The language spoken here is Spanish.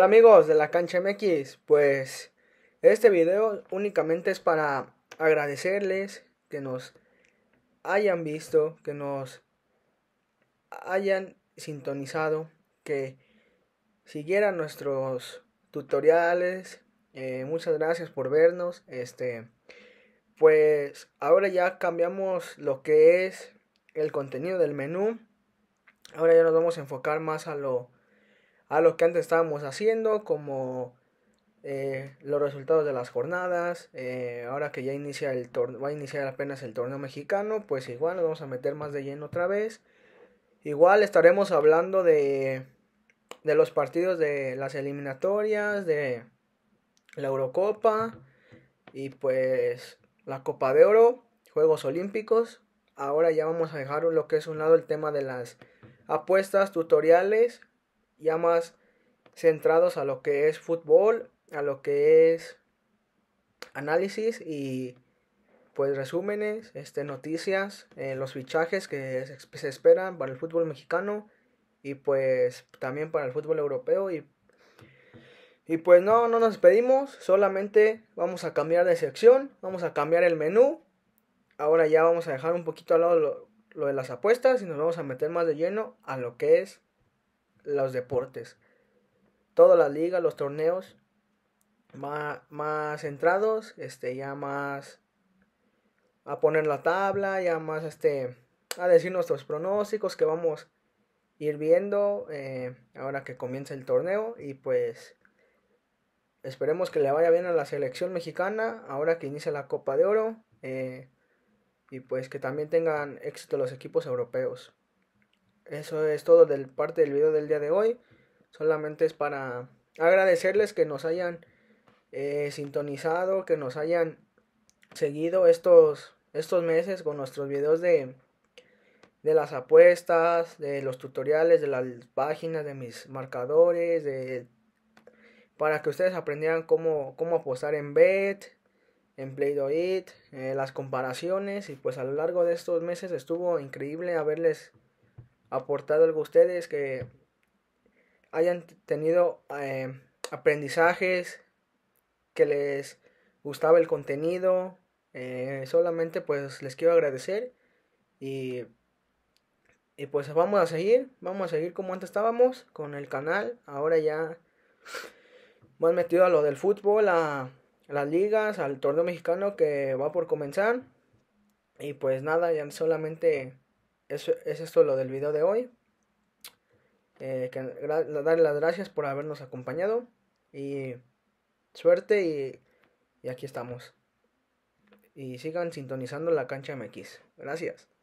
Hola amigos de la cancha MX, pues este video únicamente es para agradecerles que nos hayan visto, que nos hayan sintonizado, que siguieran nuestros tutoriales. Eh, muchas gracias por vernos. Este, pues ahora ya cambiamos lo que es el contenido del menú. Ahora ya nos vamos a enfocar más a lo a lo que antes estábamos haciendo, como eh, los resultados de las jornadas. Eh, ahora que ya inicia el va a iniciar apenas el torneo mexicano, pues igual nos vamos a meter más de lleno otra vez. Igual estaremos hablando de, de los partidos de las eliminatorias, de la Eurocopa y pues la Copa de Oro, Juegos Olímpicos. Ahora ya vamos a dejar lo que es un lado el tema de las apuestas, tutoriales ya más centrados a lo que es fútbol, a lo que es análisis y pues resúmenes, este, noticias, eh, los fichajes que se, esperan para el fútbol mexicano y pues también para el fútbol europeo y, y pues no, no nos despedimos solamente vamos a cambiar de sección, vamos a cambiar el menú, ahora ya vamos a dejar un poquito al lado lo de las apuestas y nos vamos a meter más de lleno a lo que es los deportes. Todas las ligas, los torneos más, más centrados, este, ya más a poner la tabla, ya más este, a decir nuestros pronósticos que vamos a ir viendo eh, ahora que comienza el torneo y pues esperemos que le vaya bien a la selección mexicana ahora que inicia la Copa de Oro eh, y pues que también tengan éxito los equipos europeos eso es todo del parte del video del día de hoy. Solamente es para agradecerles que nos hayan eh, sintonizado, que nos hayan seguido estos, estos meses con nuestros videos de, de las apuestas, de los tutoriales, de las páginas, de mis marcadores, de, para que ustedes aprendieran cómo, cómo apostar en Bet, en Play Do It, eh, las comparaciones y pues a lo largo de estos meses estuvo increíble haberles aportado algo a ustedes, que hayan tenido eh, aprendizajes, que les gustaba el contenido. Eh, solamente pues les quiero agradecer y, pues vamos a seguir, vamos a seguir como antes estábamos con el canal. Ahora ya han metido a lo del fútbol, a las ligas, al torneo mexicano que va por comenzar. Y pues nada, ya solamente es esto lo del video de hoy. Eh, darle las gracias por habernos acompañado. Y suerte y, y aquí estamos. Y sigan sintonizando la cancha MX. Gracias.